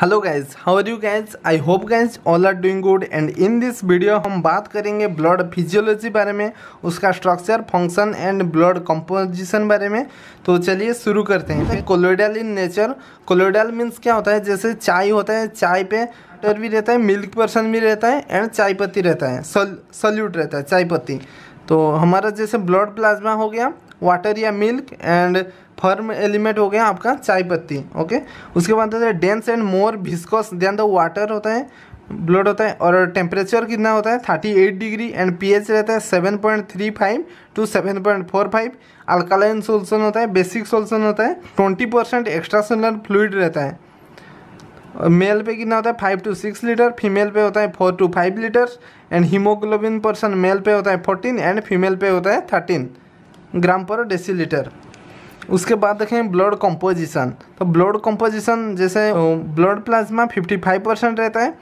Hello guys how are you guys I hope guys all are doing good and in this video हम बात करेंगे blood physiology बारे में उसका structure function and blood composition बारे में तो चलिए शुरू करते हैं colloidal in nature colloidal means क्या होता है जैसे चाय होता है चाय पे वाटर भी रहता है मिल्क पर्सन भी रहता है एंड चाय पत्ती रहता है सल्यूट रहता है चाय पत्ती तो हमारा जैसे ब्लड प्लाज्मा हो गया वाटर या मिल्क एंड फर्म एलिमेंट हो गया आपका चाय पत्ती ओके उसके बाद होता है dense and more viscous than the water होता है ब्लड होता है और टेम्परेचर कितना होता है thirty eight degree and pH रहता है seven point three five to seven point four five alkaline solution होता है बेसिक सोल्यूशन होता है twenty percent extracellular fluid रहता है मेल पे कितना होता है five to six litre female पे होता है four to five litre and haemoglobin percent male पे होता है फोर्टीन एंड फीमेल पे होता है थर्टीन ग्राम पर डेसी लीटर उसके बाद देखें ब्लड कंपोजिशन तो ब्लड कंपोजिशन जैसे ब्लड प्लाज्मा 55 परसेंट रहता है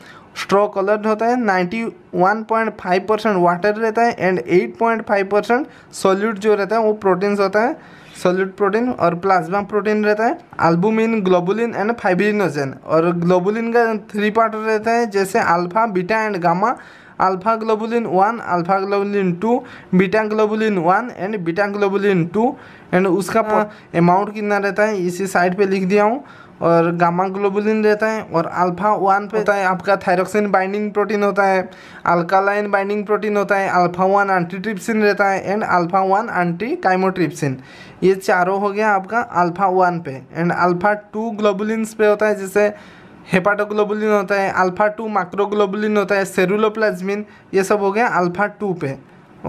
स्ट्रॉ कलर्ड होता है 91.5 परसेंट वाटर रहता है एंड 8.5 परसेंट सोल्यूट जो रहता है वो प्रोटीन्स होता है सोल्यूट प्रोटीन और प्लाज्मा प्रोटीन रहता है अल्बुमिन ग्लोबुलिन एंड फाइब्रिनोजन और ग्लोबुलिन का थ्री पार्ट रहता है जैसे alpha beta and gamma alpha globulin one alpha globulin two beta globulin one and beta globulin two and उसका अमाउंट हाँ। कितना रहता है इसी साइड पे लिख दिया हूँ और गामा ग्लोबुलिन रहता है और अल्फा वन पे होता है आपका थायरोक्सिन बाइंडिंग प्रोटीन होता है अल्कालाइन बाइंडिंग प्रोटीन होता है अल्फा वन एंटीट्रिप्सिन रहता है and alpha one anti chymotrypsin ये चारों हो गया आपका अल्फा वन पे एंड अल्फा टू ग्लोबुलिन पे होता है जैसे हेपाटोग्लोबुलिन होता है अल्फ़ा टू माक्रोग्लोबुलिन होता है सेरुलोप्लाज्मिन ये सब हो गया अल्फ़ा टू पे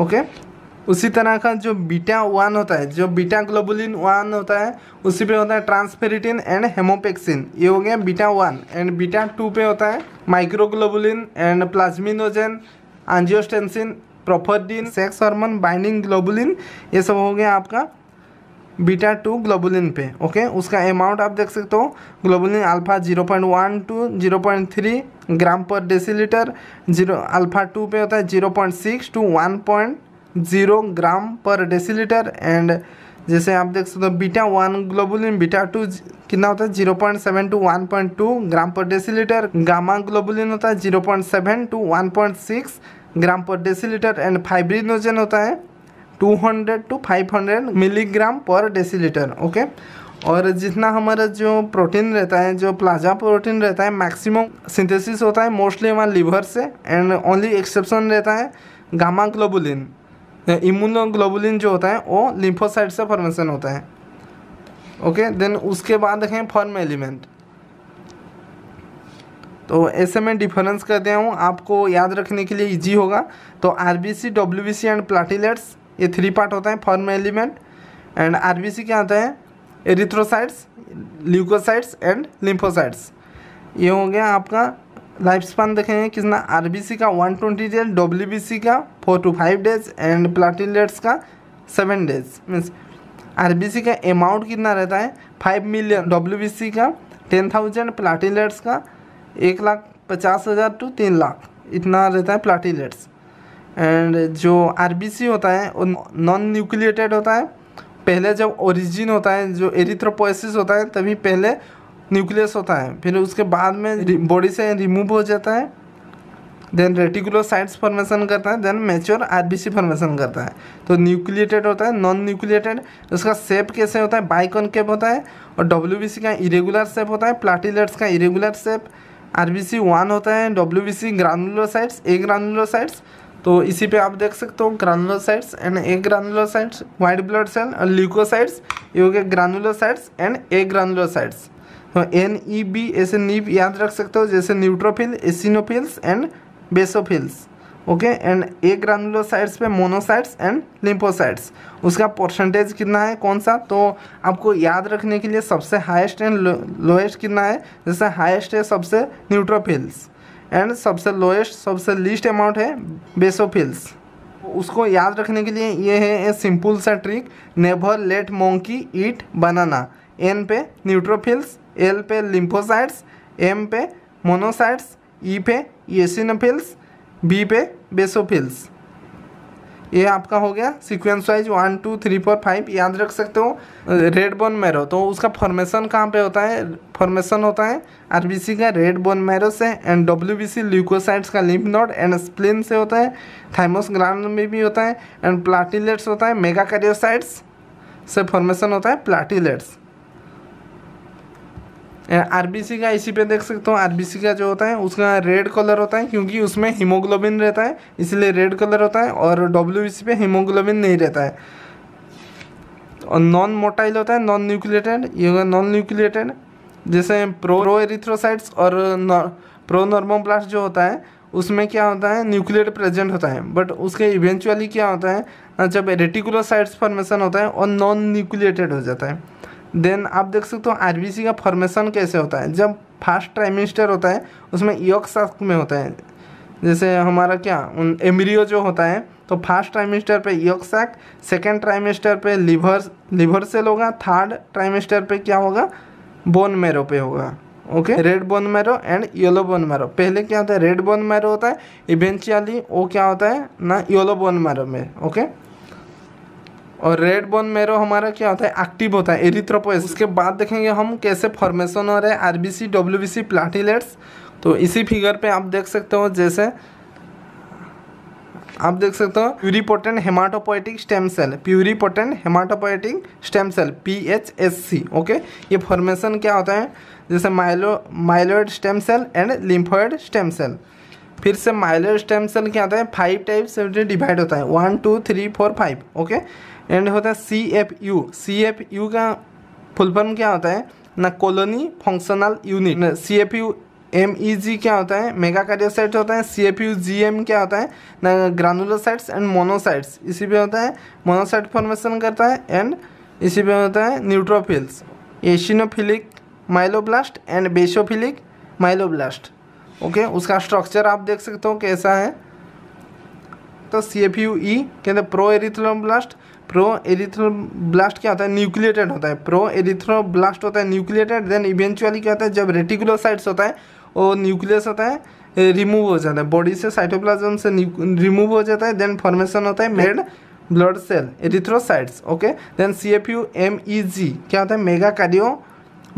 ओके उसी तरह का जो बीटा वन होता है जो बीटा ग्लोबुलिन वन होता है उसी पे होता है ट्रांसफेरिटिन एंड हेमोपेक्सिन ये हो गया beta one and beta two पे होता है माइक्रोग्लोबुलिन एंड प्लाज्मिनोजेन एंजियोस्टेंसिन प्रोफोडिन सेक्स हार्मोन बाइंडिंग ग्लोबुलिन ये सब हो गया आपका बीटा टू ग्लोबुलिन पे ओके उसका अमाउंट आप देख सकते हो globulin alpha zero point one two zero point three gram per decilitre zero alpha two पे होता है zero point six two one point zero gram per decilitre and जैसे आप देख सकते हो beta one globulin beta two कितना होता है zero point seven two one point two gram per decilitre gamma globulin होता है zero point seven two one point six gram per decilitre and fibrinogen होता है 200 two 500 milligram per decilitre okay और जितना हमारा जो प्रोटीन रहता है जो प्लाजा प्रोटीन रहता है मैक्सिमम सिंथेसिस होता है मोस्टली हमारे लीवर से एंड ओनली एक्सेप्शन रहता है गामा ग्लोबुलिन इम्यूनोग्लोबुलिन जो होता है वो लिम्फोसाइड से फॉर्मेशन होता है ओके देन उसके बाद है फॉर्म एलिमेंट तो ऐसे में डिफरेंस कर दिया हूँ आपको याद रखने के लिए इजी होगा तो R B C W B C and platelets ये थ्री पार्ट होता है फॉर्म एलिमेंट एंड आरबीसी क्या होता है एरिथ्रोसाइट्स ल्यूकोसाइट्स एंड लिम्फोसाइट्स ये हो गया आपका लाइफ स्पान देखेंगे कितना आरबीसी का वन ट्वेंटी डेज सी का four to five days and platelets का सेवन डेज मीन्स आरबीसी का अमाउंट कितना रहता है फाइव मिलियन सी का टेन थाउजेंड प्लाटिलेट्स का एक लाख पचास हज़ार टू तीन लाख इतना रहता है प्लाटिलेट्स एंड जो आर होता है वो नॉन न्यूक्लिएटेड होता है पहले जब ओरिजिन होता है जो एरिथ्रोपोसिस होता है तभी पहले न्यूक्लियस होता है फिर उसके बाद में बॉडी से रिमूव हो जाता है देन रेटिकुलर साइड्स फॉर्मेशन करता है देन मेच्योर आर फॉर्मेशन करता है तो न्यूक्लिएटेड होता है नॉन न्यूक्लिएटेड उसका शेप कैसे होता है बाइकॉनकेप होता है और डब्ल्यू का इरेगुलर शेप होता है प्लाटिलेट्स का irregular shape R B C one होता है डब्ल्यू बी सी ग्रानुलोसाइट्स ए ग्रानुलोसाइट्स तो इसी पे आप देख सकते हो granulocytes and agranulocytes white blood cell और ल्यूकोसाइट्स ये हो गए ग्रानुलोसाइट्स एंड ए ग्रानुलोसाइट्स तो एन ई बी ऐसे नीब याद रख सकते हो जैसे neutrophil eosinophils and basophils okay and agranulocytes पे मोनोसाइट्स एंड लिम्फोसाइट्स उसका परसेंटेज कितना है कौन सा तो आपको याद रखने के लिए सबसे हाईएस्ट एंड लोएस्ट कितना है जैसे हाईएस्ट है सबसे न्यूट्रोफिल्स एंड सबसे लोएस्ट सबसे लीस्ट अमाउंट है बेसोफिल्स उसको याद रखने के लिए ये है ए सिंपल सा trick never late monkey eat banana N पे न्यूट्रोफिल्स एल पे लिम्फोसाइट्स एम पे मोनोसाइट्स ई e पे एसिनोफिल्स बी पे बेसोफिल्स ये आपका हो गया sequence wise one two three four five याद रख सकते हो रेड बोन मैरो तो उसका फॉर्मेशन कहाँ पे होता है फॉर्मेशन होता है आरबीसी का रेड बोन मैरो से एंड डब्ल्यूबीसी ल्यूकोसाइड्स का लिम्फ नोड एंड स्प्लिन से होता है थाइमोस ग्रांड में भी होता है एंड प्लाटीलेट्स होता है मेगा से फॉर्मेशन होता है प्लाटीलेट्स आरबीसी का इसी पे देख सकते हो आरबीसी का जो होता है उसका रेड कलर होता है क्योंकि उसमें हीमोग्लोबिन रहता है इसलिए रेड कलर होता है और सी पे हीमोग्लोबिन नहीं रहता है और नॉन मोटाइल होता है नॉन न्यूक्लिएटेड ये होगा नॉन न्यूक्लिएटेड जैसे प्रो एरिथ्रोसाइट्स और प्रो नॉर्मोब्लास्ट जो होता है उसमें क्या होता है न्यूक्लियर प्रेजेंट होता है बट उसके इवेंचुअली क्या होता है जब रेटिकुलर साइड्स फॉर्मेशन होता है और नॉन न्यूक्लिएटेड हो जाता है देन आप देख सकते हो आरबीसी का फॉर्मेशन कैसे होता है जब फर्स्ट ट्राइमेस्टर होता है उसमें योग शास्त्र में होता है जैसे हमारा क्या उन एमरियो जो होता है तो फर्स्ट ट्राइमेस्टर पे योग शाक सेकेंड ट्राइमेस्टर पे लिवर लिवर सेल होगा थर्ड ट्राइमेस्टर पे क्या होगा बोन मैरो पे होगा okay red bone marrow and yellow bone marrow पहले क्या होता है रेड बोन मैरो होता है इवेंचुअली वो क्या होता है ना येलो बोन मैरो में ओके और रेड बोन मेरो हमारा क्या होता है एक्टिव होता है एरिथ्रोपोइस उसके बाद देखेंगे हम कैसे फॉर्मेशन हो रहे हैं आरबीसी डब्ल्यूबीसी प्लाटीलेट्स तो इसी फिगर पे आप देख सकते हो जैसे आप देख सकते हो pluripotent haematopoietic stem cell pluripotent haematopoietic stem cell P H S C okay ये फॉर्मेशन क्या होता है जैसे myelo myeloid stem cell and lymphoid stem cell फिर से माइलोइड स्टेम सेल क्या होता है फाइव टाइप्स डिवाइड होता है one two three four five okay and होता है C F U C F U का फुल फॉर्म क्या होता है ना colony functional unit C F U M E G क्या होता है मेगा कार्डियोसाइट होता है C F U G M क्या होता है ना ग्रानुलोसाइट्स एंड मोनोसाइट्स इसी पे होता है मोनोसाइट फॉर्मेशन करता है एंड इसी पे होता है neutrophils eosinophilic myeloblast and basophilic myeloblast okay उसका स्ट्रक्चर आप देख सकते हो कैसा है तो सी एफ यू ई के अंदर प्रो ब्लास्ट प्रो ब्लास्ट क्या होता है न्यूक्लिएटेड होता है प्रो ब्लास्ट होता है न्यूक्लिएटेड देन इवेंचुअली क्या होता है जब रेटिकुलोसाइट्स होता है वो न्यूक्लियस होता है रिमूव हो जाता है बॉडी से साइटोप्लाज्म से रिमूव हो जाता है देन फॉर्मेशन होता है red blood cell erythrocytes okay then C F U M E G क्या होता है mega cardio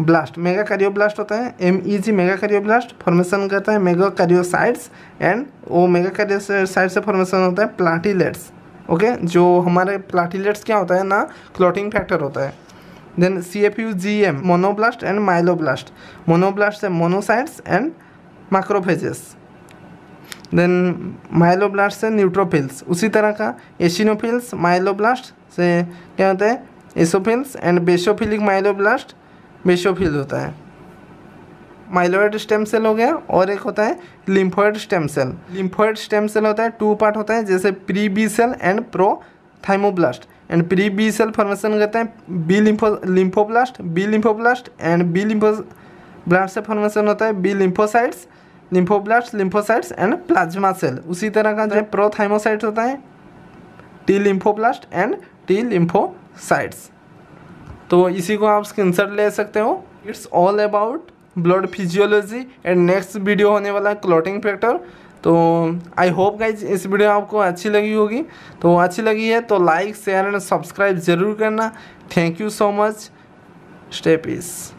blast megakaryoblast होता है M E G megakaryoblast formation करता है मेगा कैरियोसाइड्स एंड वो मेगा साइड से फॉर्मेशन होता है प्लाटीलेट्स ओके जो हमारे प्लाटीलेट्स क्या होता है ना क्लॉटिंग फैक्टर होता है then C F U G M monoblast and myeloblast monoblast से monocytes and macrophages then myeloblast से न्यूट्रोफिल्स उसी तरह का एशिनोफिल्स माइलोब्लास्ट से क्या होता है eosinophils and basophilic myeloblast mesophil होता है माइलोइड स्टेम सेल हो गया और एक होता है lymphoid stem cell lymphoid stem cell होता है टू पार्ट होता है जैसे pre B cell and pro thymoblast and pre B cell formation करते हैं B lympho lymphoblast B lymphoblast and B lymphoblast से फॉर्मेशन होता है B lymphocytes lymphoblast lymphocytes and plasma cell उसी तरह का जो है प्रोथाइमोसाइट्स होता है T lymphoblast and T lymphocytes तो इसी को आप स्क्रीनशॉट ले सकते हो it's all about blood physiology and next video होने वाला है क्लॉटिंग फैक्टर तो आई होप गाइज इस वीडियो आपको अच्छी लगी होगी तो अच्छी लगी है तो लाइक शेयर एंड सब्सक्राइब ज़रूर करना thank you so much stay piece